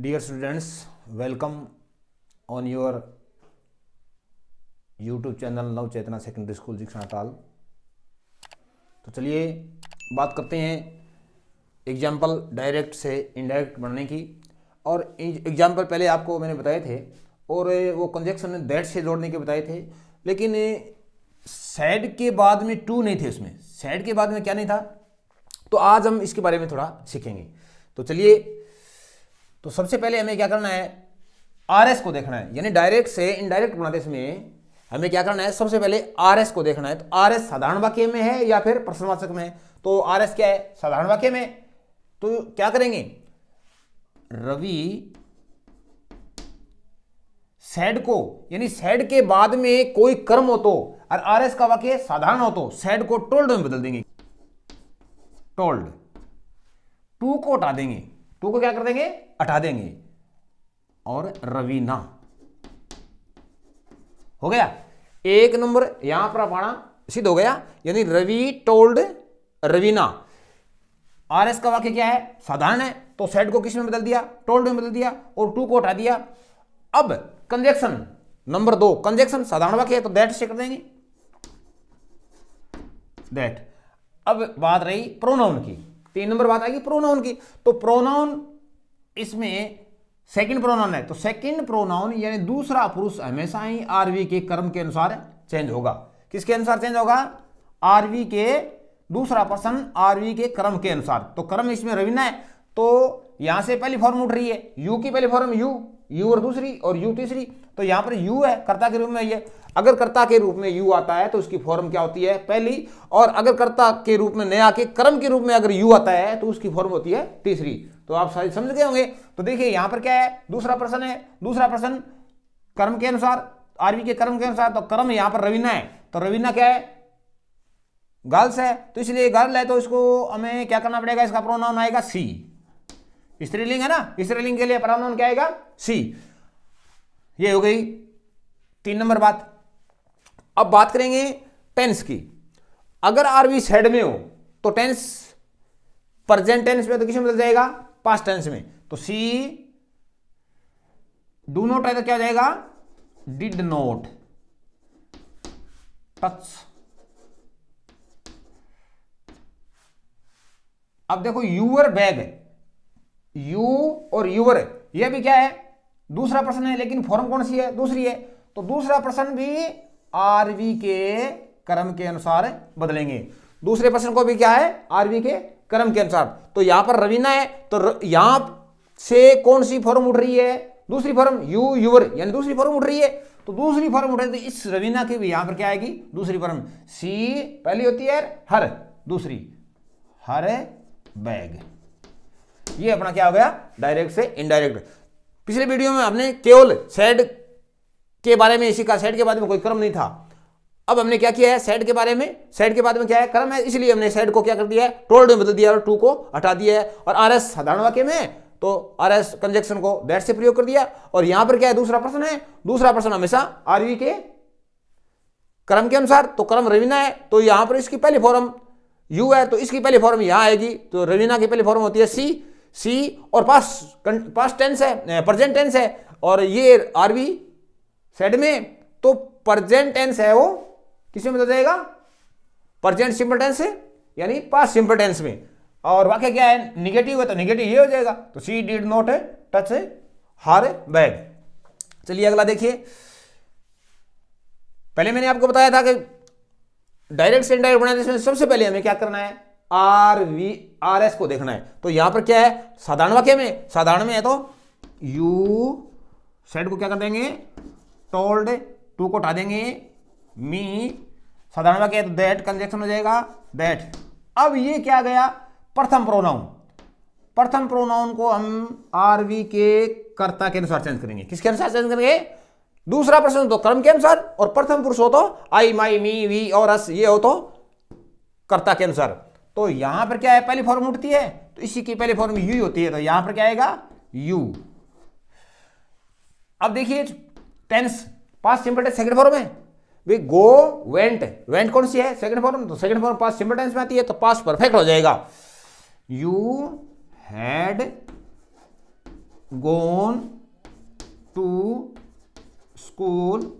dear students welcome on your YouTube channel Nav Chetna secondary school जिक्साटाल तो चलिए बात करते हैं एग्जाम्पल डायरेक्ट से इनडायरेक्ट बनने की और एग्जाम्पल पहले आपको मैंने बताए थे और वो कंजेक्शन दैट से जोड़ने के बताए थे लेकिन सैड के बाद में टू नहीं थे उसमें सैड के बाद में क्या नहीं था तो आज हम इसके बारे में थोड़ा सीखेंगे तो चलिए तो सबसे पहले हमें क्या करना है आर को देखना है यानी डायरेक्ट से इनडायरेक्ट बनाते इसमें हमें क्या करना है सबसे पहले आर को देखना है तो आर एस साधारण वाक्य में है या फिर प्रश्नवाचक में तो आर एस क्या है साधारण वाक्य में तो क्या करेंगे रवि सैड को यानी सैड के बाद में कोई कर्म हो तो और आर एस का वाक्य साधारण हो तो सैड को टोल्ड में बदल देंगे टोल्ड टू को हटा देंगे टू को तो क्या कर देंगे हटा देंगे और रवीना हो गया एक नंबर यहां पर हमारा सिद्ध हो गया यानी Ravi told Raveena R S का वाक्य क्या है साधारण है तो सेट को किस में बदल दिया टोल्ड में बदल दिया और टू को हटा दिया अब कंजेक्शन नंबर दो कंजेक्शन साधारण वाक्य है तो दैट से कर देंगे दैट अब बात रही प्रोनाउन की तीन नंबर बात आएगी प्रोनाउन की तो प्रोनाउन इसमें सेकंड प्रोनाउन है तो सेकंड प्रोनाउन यानी दूसरा पुरुष हमेशा ही आरवी के कर्म के अनुसार चेंज होगा किसके अनुसार चेंज होगा आरवी के दूसरा पर्सन आरवी के कर्म के अनुसार तो कर्म इसमें रविना है तो यहां से पहली फॉर्म उठ रही है यू की पहली फॉर्म यू यू और दूसरी और यू तीसरी तो यहां पर यू है कर्ता के रूप में ये अगर कर्ता के रूप में यू आता है तो उसकी फॉर्म क्या होती है पहली और अगर कर्ता के रूप में नया के कर्म के रूप में अगर यू आता है तो उसकी फॉर्म होती है तीसरी तो आप सारी समझ गए होंगे तो देखिए यहां पर क्या है दूसरा प्रश्न है दूसरा प्रश्न कर्म के अनुसार आरवी के कर्म के अनुसार तो कर्म यहां पर रवीना है तो रवीना क्या है गर्ल्स है तो इसलिए गर्ल है तो इसको हमें क्या करना पड़ेगा इसका प्रोनाउन आएगा सी स्त्रीलिंग है ना स्त्रीलिंग के लिए प्राणन क्या आएगा सी ये हो गई तीन नंबर बात अब बात करेंगे टेंस की अगर आरवी सेड में हो तो टेंस प्रेजेंट टेंस में तो किसी में बदल जाएगा पास्ट टेंस में तो सी डू नॉट है तो क्या हो जाएगा डिड नॉट टच अब देखो यूअर बैग यू और यूवर यह भी क्या है दूसरा प्रश्न है लेकिन फॉर्म कौन सी है दूसरी है तो दूसरा प्रश्न भी आरवी के क्रम के अनुसार बदलेंगे दूसरे प्रश्न को भी क्या है आरवी के क्रम के अनुसार तो यहां पर रवीना है तो यहां से कौन सी फॉर्म उठ रही है दूसरी फॉर्म यू यूवर यानी दूसरी फॉर्म उठ रही है तो दूसरी फॉर्म उठ रही है तो इस रवीना की भी यहां पर क्या आएगी दूसरी फॉर्म सी पहली होती है हर दूसरी हर बैग ये अपना क्या हो गया डायरेक्ट से इनडायरेक्ट पिछले वीडियो में हमने केवल सेड के बारे में इसी का सेड के बारे में कोई क्रम नहीं था अब हमने क्या किया है सेड के बारे में सेड के बारे में क्या है क्रम है इसलिए हमने सेड को क्या कर दिया है टोल्ड में बदल दिया और टू को हटा दिया है और आर एस साधारण वाक्य में तो आर एस कंजेक्शन को बैठ से प्रयोग कर दिया और यहां पर क्या है दूसरा प्रश्न है दूसरा प्रश्न हमेशा आरवी e के क्रम के अनुसार तो क्रम रवीना है तो यहां पर इसकी पहली फॉर्म यू है तो इसकी पहली फॉर्म यहां आएगी तो रवीना की पहली फॉर्म होती है सी सी और पास पास टेंस है प्रेजेंट टेंस है और ये आर सेड में तो प्रेजेंट टेंस है वो किसी में बदल जाएगा प्रेजेंट सिंपल टेंस है यानी पास सिंपल टेंस में और वाक्य क्या है निगेटिव है तो निगेटिव ये हो जाएगा तो सी डिड नॉट है टच है हार बैग चलिए अगला देखिए पहले मैंने आपको बताया था कि डायरेक्ट से इनडायरेक्ट बनाने में सबसे पहले हमें क्या करना है आर वी आर एस को देखना है तो यहां पर क्या है साधारण वाक्य में साधारण में है तो यू सेट को क्या कर देंगे टोल्ड टू को उठा देंगे मी साधारण वाक्य तो दैट कंजेक्शन हो जाएगा दैट अब ये क्या गया प्रथम प्रोनाउन प्रथम प्रोनाउन को हम आर वी के कर्ता के अनुसार चेंज करेंगे किसके अनुसार चेंज करेंगे दूसरा प्रश्न तो क्रम के अनुसार और प्रथम पुरुष हो तो आई माई मी वी और अस ये हो तो कर्ता के अनुसार तो यहां पर क्या है पहली फॉर्म उठती है तो इसी की पहली फॉर्म यू होती है तो यहां पर क्या आएगा यू अब देखिए tense past simple tense second form है वे गो वेंट वेंट कौन सी है सेकंड फॉर्म तो second form past simple tense में आती है तो पास परफेक्ट हो जाएगा you had gone to school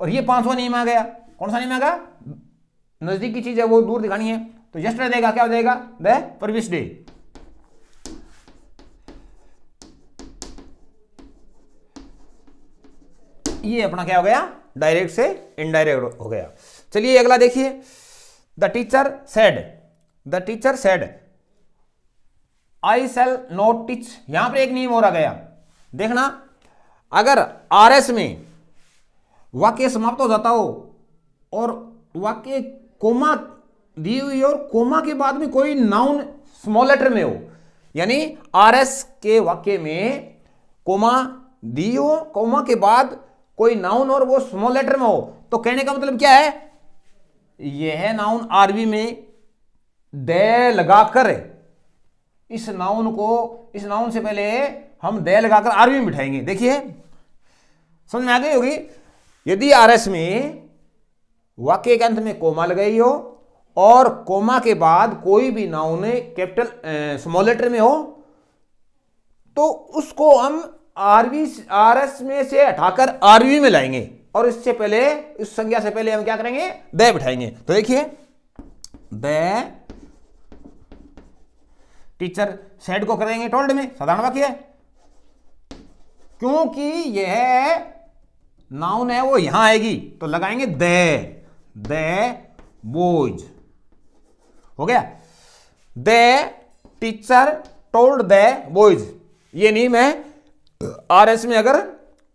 और ये पांचवा नियम आ गया कौन सा नियम आ गया नज़दीक की चीज़ है वो दूर दिखानी है तो यस्टरडे देगा क्या देगा द प्रीवियस डे ये अपना क्या हो गया डायरेक्ट से इनडायरेक्ट हो गया चलिए अगला देखिए the teacher said the teacher said I shall not teach यहां पर एक नियम हो रहा गया देखना अगर आर एस में वाक्य समाप्त हो जाता हो और वाक्य कोमा दी हुई और कोमा के बाद में कोई नाउन स्मॉल लेटर में हो यानी आर एस के वाक्य में कोमा दी हो कोमा के बाद कोई नाउन और वो स्मॉल लेटर में हो तो कहने का मतलब क्या है यह नाउन आरबी में दे लगाकर इस नाउन को इस नाउन से पहले हम दे लगाकर आरबी में बिठाएंगे देखिए समझ में आ गई होगी यदि आर एस में वाक्य के अंत में कोमा लगाई हो और कोमा के बाद कोई भी नाउन कैपिटल स्मॉल लेटर में हो तो उसको हम आरवी आरएस में से हटाकर आरवी में लाएंगे और इससे पहले इस संज्ञा से पहले हम क्या करेंगे द बिठाएंगे तो देखिए द टीचर सेट को करेंगे टोल्ड में साधारण वाक्य है क्योंकि यह नाउन है वो यहां आएगी तो लगाएंगे द दे बोज हो गया the teacher told the boys ये नहीं मैं आर एस में अगर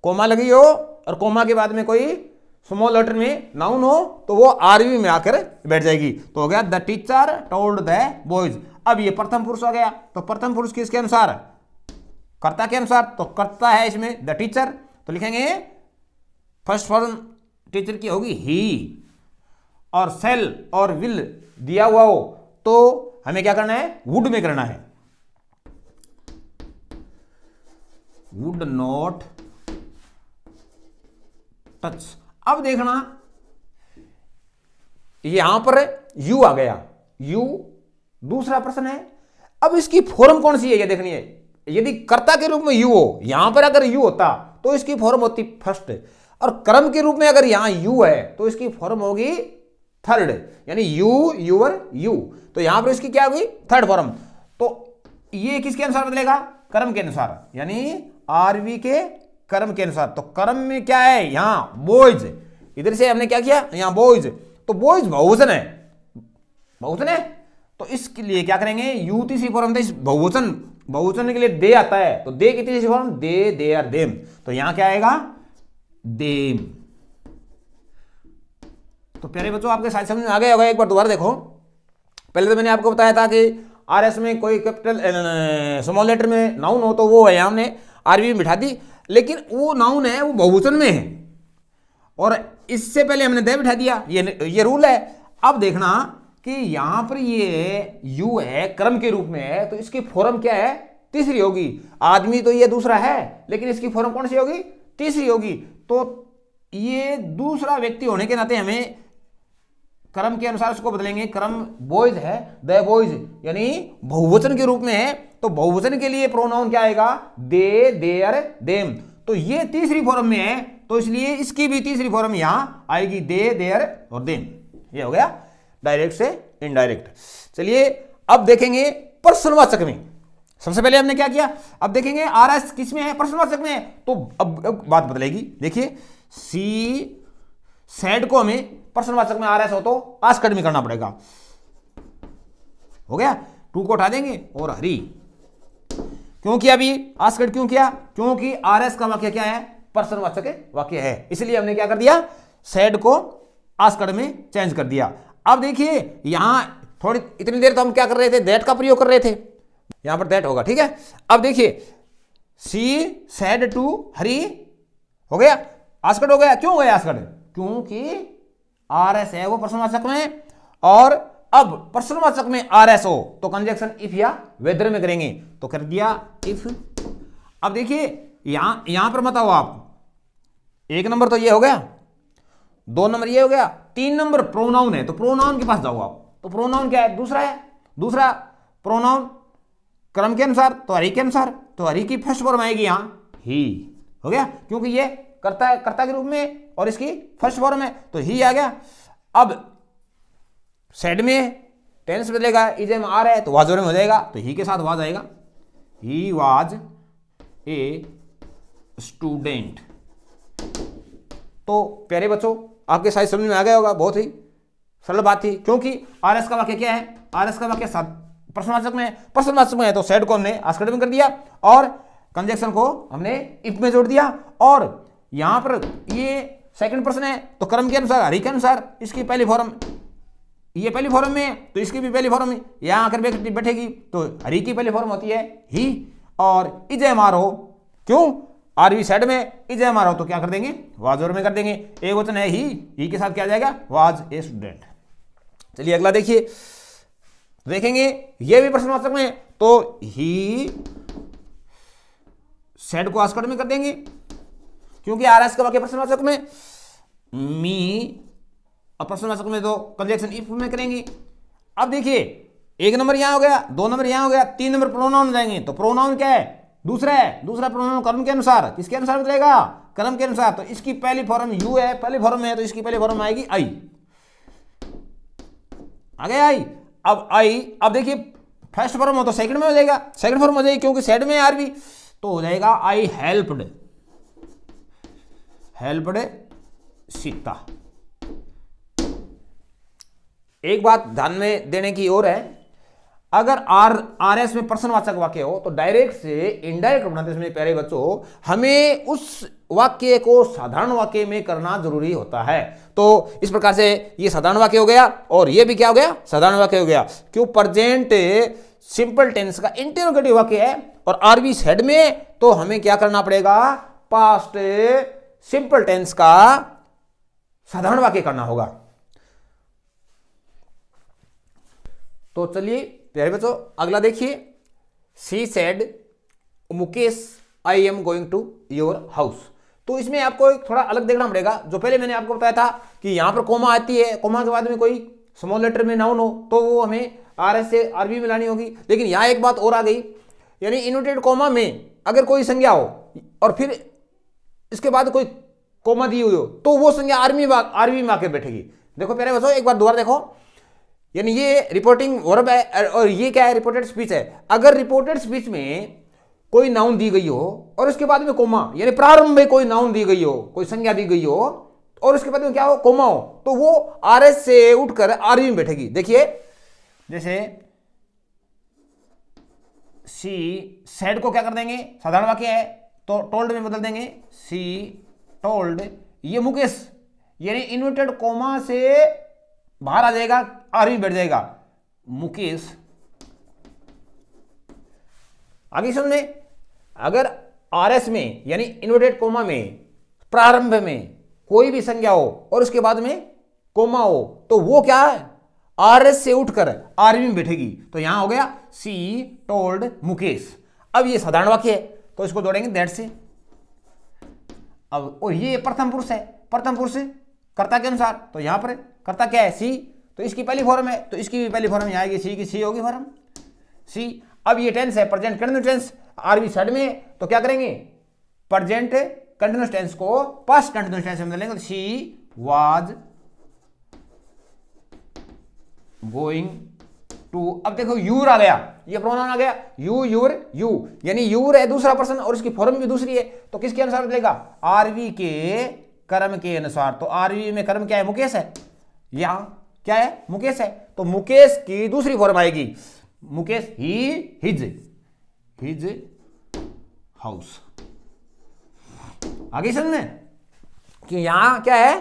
कोमा लगी हो और कोमा के बाद में कोई स्मॉल लेटर में नाउन हो तो वो आरवी में आकर बैठ जाएगी तो हो गया the teacher told the boys अब ये प्रथम पुरुष हो गया तो प्रथम पुरुष किसके अनुसार कर्ता के अनुसार तो कर्ता है इसमें द टीचर तो लिखेंगे फर्स्ट फॉर्म टीचर की होगी ही और सेल और विल दिया हुआ हो तो हमें क्या करना है वुड में करना है वुड नॉट टच अब देखना यहां पर यू आ गया यू दूसरा प्रश्न है अब इसकी फॉर्म कौन सी है ये देखनी है यदि कर्ता के रूप में यू हो यहां पर अगर यू होता तो इसकी फॉर्म होती फर्स्ट और कर्म के रूप में अगर यहां यू है तो इसकी फॉर्म होगी थर्ड यानी यू यूर यू तो यहां पर इसकी क्या हुई थर्ड फॉर्म तो ये किसके अनुसार बदलेगा कर्म के अनुसार यानी आरवी के कर्म के अनुसार तो कर्म में क्या है यहां बोइज इधर से हमने क्या किया यहां बोइज तो बोइज बहुवचन है बहुवचन है तो इसके लिए क्या करेंगे यू तीसरी फॉर्म था इस बहुवचन बहुवचन के लिए दे आता है तो दे की तीसरी फॉर्म दे दे देम तो यहां क्या आएगा देम तो प्यारे बच्चों आपके साथ समझ में आ गया होगा एक बार दोबारा देखो पहले तो मैंने आपको बताया था कि आर एस में कोई कैपिटल स्मॉल लेटर में नाउन हो तो वो है हमने आर में बिठा दी लेकिन वो नाउन है वो बहुवचन में है और इससे पहले हमने दे बिठा दिया ये ये रूल है अब देखना कि यहाँ पर ये यू है क्रम के रूप में है तो इसकी फॉर्म क्या है तीसरी होगी आदमी तो ये दूसरा है लेकिन इसकी फॉर्म कौन सी होगी तीसरी होगी तो ये दूसरा व्यक्ति होने के नाते हमें क्रम के अनुसार उसको बदलेंगे क्रम बॉयज है द बॉयज यानी बहुवचन के रूप में है तो बहुवचन के लिए प्रोनाउन क्या आएगा दे देयर देम तो ये तीसरी फॉर्म में है तो इसलिए इसकी भी तीसरी फॉर्म यहां आएगी दे देयर और देम ये हो गया डायरेक्ट से इनडायरेक्ट चलिए अब देखेंगे प्रश्नवाचक में सबसे पहले हमने क्या किया अब देखेंगे आर एस किसमें है प्रश्नवाचक में तो अब, अब बात बदलेगी देखिए सी सेट को हमें प्रश्नवाचक में आर एस हो तो आस्कट में करना पड़ेगा हो गया टू को उठा देंगे और हरी क्योंकि अभी आस्कट क्यों किया क्योंकि आर एस का वाक्य क्या है प्रश्नवाचक वाक्य है इसलिए हमने क्या कर दिया सेड को आस्कट में चेंज कर दिया अब देखिए यहां थोड़ी इतनी देर तो हम क्या कर रहे थे दैट का प्रयोग कर रहे थे यहां पर दैट होगा ठीक है अब देखिए सी सेड टू हरी हो गया आस्कट हो गया क्यों हो गया आस्कट क्योंकि आर एस है वो प्रश्नवाचक में और अब प्रश्नवाचक में आर एस हो तो कंजेक्शन इफ या वेदर में करेंगे तो कर दिया इफ अब देखिए यहां यहां पर बताओ आप एक नंबर तो ये हो गया दो नंबर ये हो गया तीन नंबर प्रोनाउन है तो प्रोनाउन के पास जाओ आप तो प्रोनाउन क्या है दूसरा है दूसरा प्रोनाउन क्रम के अनुसार तो हरी के अनुसार तो हरी की फर्स्ट फॉर्म आएगी यहां ही हो गया क्योंकि ये कर्ता है कर्ता के रूप में और इसकी फर्स्ट फॉर्म है तो ही आ गया अब सेड में टेंस बदलेगा इज एम आ रहा है तो वाजोर में हो जाएगा तो ही के साथ वाज आएगा ही वाज ए स्टूडेंट तो प्यारे बच्चों आपके साथ समझ में आ गया होगा बहुत ही सरल बात थी क्योंकि आर एस का वाक्य क्या है आर एस का वाक्य सात प्रश्नवाचक में प्रश्नवाचक में है तो सेड को हमने आस्कट में कर दिया और कंजेक्शन को हमने इफ में जोड़ दिया और यहां पर ये सेकंड प्रश्न है तो क्रम के अनुसार हरि के अनुसार इसकी पहली फॉर्म ये पहली फॉर्म में तो इसकी भी पहली फॉर्म यहां आकर व्यक्ति बैठेगी तो हरि की पहली फॉर्म होती है ही और इजय मारो क्यों आरवी साइड में इजय मारो तो क्या कर देंगे वाजोर में कर देंगे एक वचन है ही ही के साथ क्या जाएगा वाज ए स्टूडेंट चलिए अगला देखिए देखेंगे ये भी प्रश्न प्रश्नवाचक में तो ही सेड को आस्कट में कर देंगे क्योंकि आ रहा है इसका वाक्य प्रश्नवाचक में मी और प्रश्नवाचक में तो कंजेक्शन इफ में करेंगे अब देखिए एक नंबर यहां हो गया दो नंबर यहां हो गया तीन नंबर प्रोनाउन जाएंगे तो प्रोनाउन क्या है दूसरा है दूसरा प्रोनाउन कर्म के अनुसार किसके अनुसार बदलेगा कर्म के अनुसार तो इसकी पहली फॉर्म यू है पहली फॉर्म है तो इसकी पहली फॉर्म आएगी आई आ गया आई अब आई अब देखिए फर्स्ट फॉर्म हो तो सेकंड में हो जाएगा सेकंड फॉर्म हो जाएगी क्योंकि सेड में आर भी तो हो जाएगा आई हेल्पड हेल्पडे सीता एक बात ध्यान में देने की ओर है अगर आर आर एस में प्रश्नवाचक वाक्य हो तो डायरेक्ट से इनडायरेक्ट बनाते समय प्यारे बच्चों हमें उस वाक्य को साधारण वाक्य में करना जरूरी होता है तो इस प्रकार से ये साधारण वाक्य हो गया और ये भी क्या हो गया साधारण वाक्य हो गया क्यों प्रजेंट सिंपल टेंस का इंटरोगेटिव वाक्य है और आरबी हेड में तो हमें क्या करना पड़ेगा पास्ट सिंपल टेंस का साधारण वाक्य करना होगा तो चलिए प्यारे बच्चों अगला देखिए she said Mukesh I am going to your house तो इसमें आपको थोड़ा अलग देखना पड़ेगा जो पहले मैंने आपको बताया था कि यहां पर कोमा आती है कोमा के बाद में कोई स्मॉल लेटर में नाउन हो तो वो हमें आर एस से आरबी मिलानी होगी लेकिन यहां एक बात और आ गई यानी इनोटेड कोमा में अगर कोई संज्ञा हो और फिर इसके बाद कोई कोमा दी हुई हो तो वो संज्ञा आर्मी आर्मी में आके बैठेगी देखो प्यारे बसो एक बार दोबारा देखो यानी ये रिपोर्टिंग वर्ब है और ये क्या है रिपोर्टेड स्पीच है अगर रिपोर्टेड स्पीच में कोई नाउन दी गई हो और उसके बाद में कोमा यानी प्रारंभ में कोई नाउन दी गई हो कोई संज्ञा दी गई हो और उसके बाद में क्या हो कोमा हो तो वो आर एस से उठकर आर्मी में बैठेगी देखिए जैसे सी सेड को क्या कर देंगे साधारण वाक्य है तो टोल्ड में बदल देंगे सी टोल्ड ये मुकेश यानी इन्वर्टेड कोमा से बाहर आ जाएगा आर्मी बैठ जाएगा मुकेश आगे समझे अगर आर एस में यानी इन्वर्टेड कोमा में प्रारंभ में कोई भी संज्ञा हो और उसके बाद में कोमा हो तो वो क्या है आर एस से उठकर आर्मी में बैठेगी तो यहां हो गया सी टोल्ड मुकेश अब ये साधारण वाक्य है तो इसको जोड़ेंगे दैट से अब और ये प्रथम पुरुष है प्रथम पुरुष कर्ता के अनुसार तो यहां पर कर्ता क्या है सी तो इसकी पहली फॉर्म है तो इसकी भी पहली फॉर्म यहाँ आएगी सी की सी होगी फॉर्म सी अब ये टेंस है present continue tense R B side में तो क्या करेंगे प्रेजेंट कंटिन्यूस टेंस को पास्ट कंटिन्यूस टेंस में बदलेंगे सी वाज गोइंग टू अब देखो यूर आ गया ये प्रोनाउन आ गया यू यूर यू यानी यूर है दूसरा पर्सन और इसकी फॉर्म भी दूसरी है तो किसके अनुसार बदलेगा आरवी के कर्म के अनुसार तो आरवी में कर्म क्या है मुकेश है या क्या है मुकेश है तो मुकेश की दूसरी फॉर्म आएगी Mukesh he his his house आगे समझने कि यहां क्या है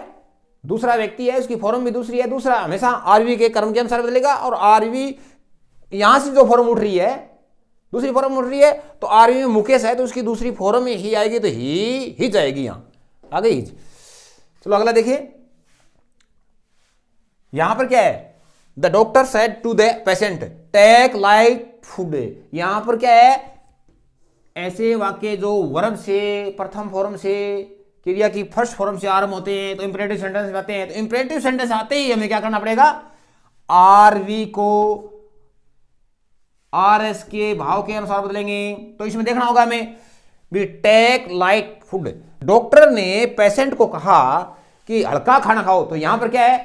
दूसरा व्यक्ति है उसकी फॉर्म भी दूसरी है दूसरा हमेशा आरवी के कर्म के अनुसार बदलेगा और आरवी यहां से जो फॉर्म उठ रही है दूसरी फॉर्म उठ रही है तो आरवी में मुकेश है तो उसकी दूसरी फॉर्म में ही आएगी तो ही ही जाएगी यहां आगे ही चलो अगला देखिए यहां पर क्या है the doctor said to the patient take light food यहां पर क्या है ऐसे वाक्य जो वर्ब से प्रथम फॉर्म से क्रिया की फर्स्ट फॉर्म से आरंभ होते हैं तो इंपरेटिव सेंटेंस आते हैं तो इंपरेटिव सेंटेंस आते ही हमें क्या करना पड़ेगा आर वी को आर एस के भाव के अनुसार बदलेंगे तो इसमें देखना होगा हमें भी टेक लाइक फूड डॉक्टर ने पेशेंट को कहा कि हल्का खाना खाओ तो यहां पर क्या है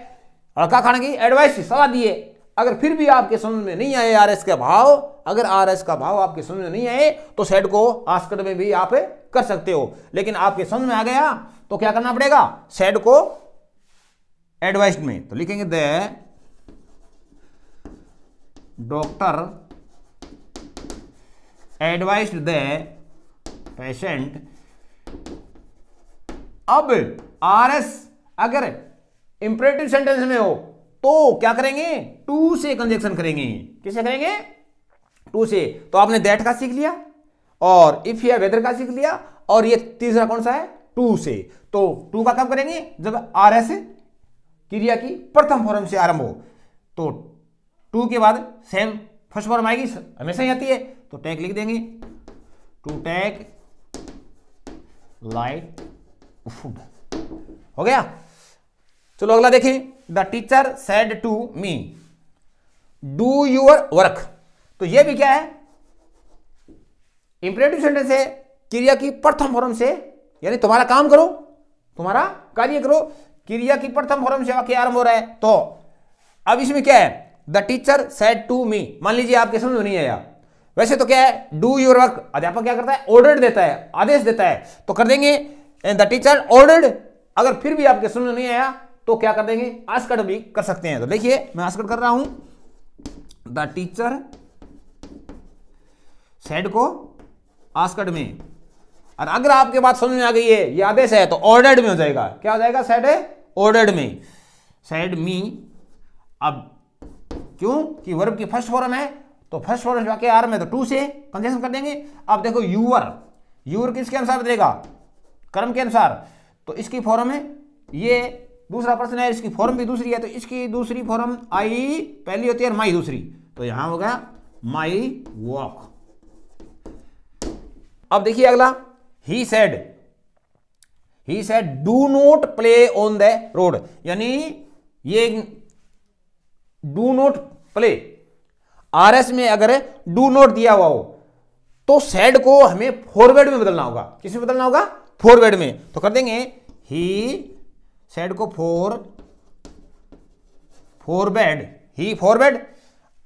हल्का खाने की एडवाइस सलाह दी है अगर फिर भी आपके समझ में नहीं आए आर एस का भाव अगर आर एस का भाव आपके समझ में नहीं आए तो सेट को आस्कर में भी आप कर सकते हो लेकिन आपके समझ में आ गया तो क्या करना पड़ेगा सेट को एडवाइस्ड में तो लिखेंगे the doctor advised the patient अब आर एस अगर इंपरेटिव सेंटेंस में हो तो क्या करेंगे टू से कंजेक्शन करेंगे किसे करेंगे टू से तो आपने दैट का सीख लिया और इफ या वेदर का सीख लिया और ये तीसरा कौन सा है टू से तो टू का कब करेंगे जब आर एस क्रिया की प्रथम फॉर्म से आरंभ हो तो टू के बाद सेम फर्स्ट फॉर्म आएगी हमेशा ही आती है तो टैग लिख देंगे टू टैग लाइट फूड हो गया चलो अगला देखें the teacher said to me do your work तो यह भी क्या है इंपरेटिव सेंटेंस है क्रिया की प्रथम फॉर्म से यानी तुम्हारा काम करो तुम्हारा कार्य करो क्रिया की प्रथम फॉर्म से वाक्य आरंभ हो रहा है तो अब इसमें क्या है the teacher said to me मान लीजिए आपके समझ में नहीं आया वैसे तो क्या है डू योर वर्क अध्यापक क्या करता है ऑर्डर देता है आदेश देता है तो कर देंगे द टीचर ऑर्डर्ड अगर फिर भी आपके समझ में नहीं आया तो क्या कर देंगे आस्कट भी कर सकते हैं तो देखिए मैं आस्कट कर रहा हूं द टीचर सेड को आस्कट में और अगर आपके बात समझ में आ गई है ये आदेश है तो ऑर्डर्ड में हो जाएगा क्या हो जाएगा सेड ऑर्डर्ड में सेड मी अब क्यों कि वर्ब की फर्स्ट फॉर्म है तो फर्स्ट फॉर्म जाके आर में तो टू से कंजेशन कर देंगे अब देखो यूअर यूअर किसके अनुसार देगा कर्म के अनुसार तो इसकी फॉर्म है ये दूसरा प्रश्न है इसकी फॉर्म भी दूसरी है तो इसकी दूसरी फॉर्म आई पहली होती है माई दूसरी तो यहां होगा माई वॉक अब देखिए अगला he said he said do not play on the road यानी ये do not play R S में अगर डू नोट दिया हुआ हो तो सेड को हमें फॉरवर्ड में बदलना होगा किसमें बदलना होगा फॉरवर्ड में तो कर देंगे ही सेड को for forbade he forbade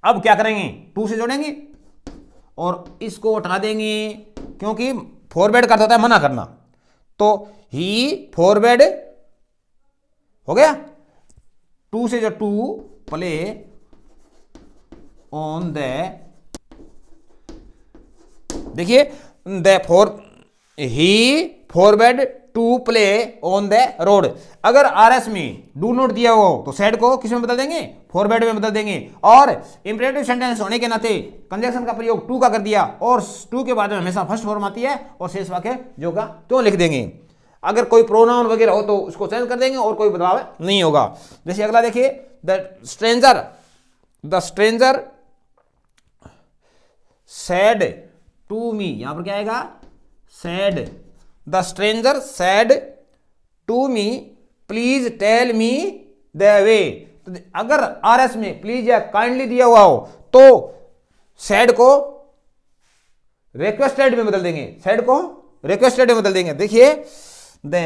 अब क्या करेंगे टू से जोड़ेंगे और इसको उठा देंगे क्योंकि फोर बेड करता था मना करना तो ही फोर बेड हो गया टू से जो टू प्ले ऑन द देखिए the for he forbade to play on the road अगर आर एस में डू नोट दिया हो तो सेट को किस में बदल देंगे फॉरवर्ड में बदल देंगे और इंपरेटिव सेंटेंस होने के नाते कंजेक्शन का प्रयोग टू का कर दिया और टू के बाद में हमेशा फर्स्ट फॉर्म आती है और शेष वाक्य जो का तो लिख देंगे अगर कोई प्रोनाउन वगैरह हो तो उसको चेंज कर देंगे और कोई बदलाव नहीं होगा जैसे अगला देखिए the stranger the stranger said to me यहां पर क्या आएगा said the stranger said to me please tell me the way तो अगर आर एस में प्लीज या काइंडली दिया हुआ हो तो सैड को रिक्वेस्टेड में बदल देंगे सैड को रिक्वेस्टेड में बदल देंगे देखिए द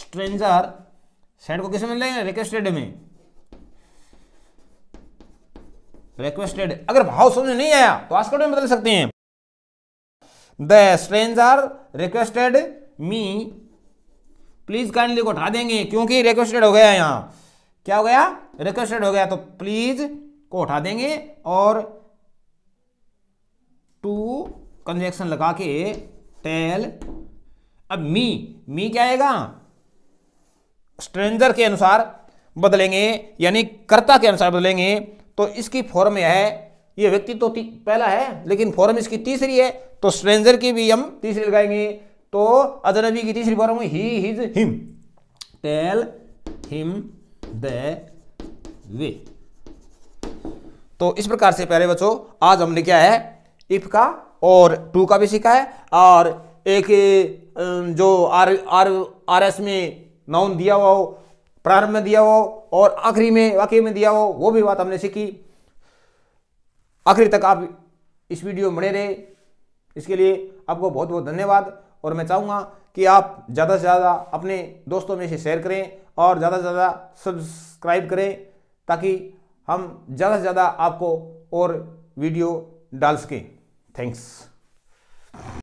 स्ट्रेंजर सैड को किसे में देंगे रिक्वेस्टेड में रिक्वेस्टेड अगर भाव समझ नहीं आया तो आस्कट में बदल सकते हैं the stranger requested me please kindly को उठा देंगे क्योंकि रिक्वेस्टेड हो गया यहां क्या हो गया रिक्वेस्टेड हो गया तो प्लीज को उठा देंगे और टू कंजेक्शन लगा के टेल अब मी मी क्या आएगा स्ट्रेंजर के अनुसार बदलेंगे यानी कर्ता के अनुसार बदलेंगे तो इसकी फॉर्म है ये व्यक्ति तो पहला है लेकिन फॉर्म इसकी तीसरी है तो स्ट्रेंजर की भी हम तीसरी लगाएंगे तो अजनबी की तीसरी form he his him tell him the way तो इस प्रकार से प्यारे बच्चों आज हमने क्या है इफ का और टू का भी सीखा है और एक जो आर आर आर एस में नाउन दिया हुआ हो प्रारंभ में दिया हो और आखिरी में वाक्य में दिया हो वो भी बात हमने सीखी आखिर तक आप इस वीडियो में बने रहे इसके लिए आपको बहुत बहुत धन्यवाद और मैं चाहूँगा कि आप ज़्यादा से ज़्यादा अपने दोस्तों में से शेयर करें और ज़्यादा से ज़्यादा सब्सक्राइब करें ताकि हम ज़्यादा से ज़्यादा आपको और वीडियो डाल सकें थैंक्स